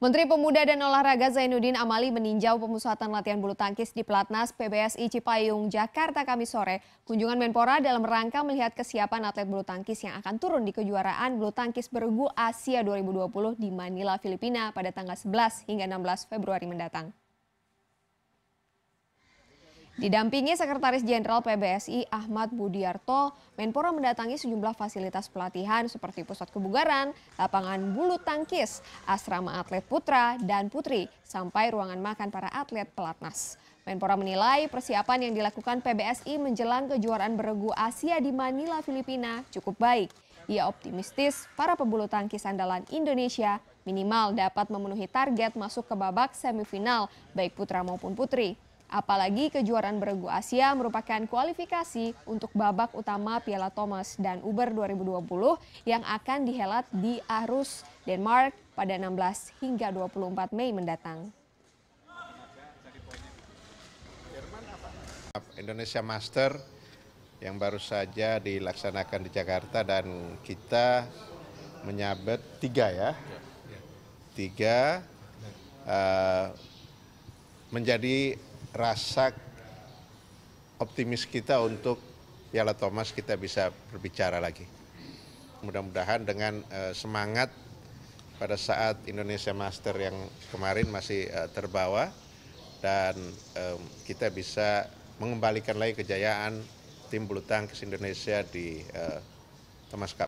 Menteri Pemuda dan Olahraga Zainuddin Amali meninjau pemusatan latihan bulu tangkis di Pelatnas PBSI Cipayung, Jakarta kami sore. Kunjungan Menpora dalam rangka melihat kesiapan atlet bulu tangkis yang akan turun di kejuaraan bulu tangkis bergu Asia 2020 di Manila, Filipina pada tanggal 11 hingga 16 Februari mendatang. Didampingi Sekretaris Jenderal PBSI Ahmad Budiarto, Menpora mendatangi sejumlah fasilitas pelatihan seperti pusat kebugaran, lapangan bulu tangkis, asrama atlet putra dan putri, sampai ruangan makan para atlet pelatnas. Menpora menilai persiapan yang dilakukan PBSI menjelang kejuaraan beregu Asia di Manila, Filipina cukup baik. Ia optimistis para pebulu tangkis andalan Indonesia minimal dapat memenuhi target masuk ke babak semifinal baik putra maupun putri. Apalagi kejuaraan beregu Asia merupakan kualifikasi untuk babak utama Piala Thomas dan Uber 2020 yang akan dihelat di Arus, Denmark pada 16 hingga 24 Mei mendatang. Indonesia Master yang baru saja dilaksanakan di Jakarta dan kita menyabet tiga ya, tiga uh, menjadi rasa optimis kita untuk Piala Thomas kita bisa berbicara lagi. Mudah-mudahan dengan uh, semangat pada saat Indonesia Master yang kemarin masih uh, terbawa dan um, kita bisa mengembalikan lagi kejayaan tim bulu tangkis Indonesia di uh, Thomas Cup.